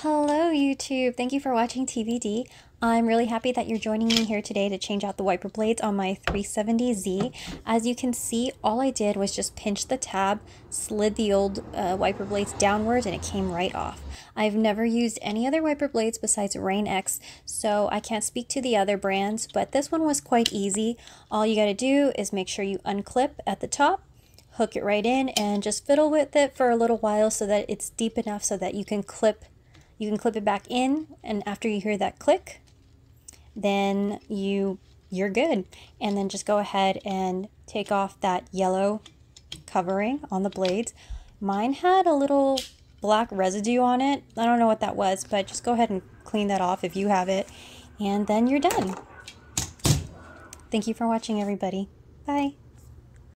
Hello, YouTube. Thank you for watching TVD. I'm really happy that you're joining me here today to change out the wiper blades on my 370Z. As you can see, all I did was just pinch the tab, slid the old uh, wiper blades downwards, and it came right off. I've never used any other wiper blades besides Rain X, so I can't speak to the other brands, but this one was quite easy. All you gotta do is make sure you unclip at the top, hook it right in, and just fiddle with it for a little while so that it's deep enough so that you can clip you can clip it back in, and after you hear that click, then you you're good. And then just go ahead and take off that yellow covering on the blades. Mine had a little black residue on it. I don't know what that was, but just go ahead and clean that off if you have it. And then you're done. Thank you for watching, everybody. Bye.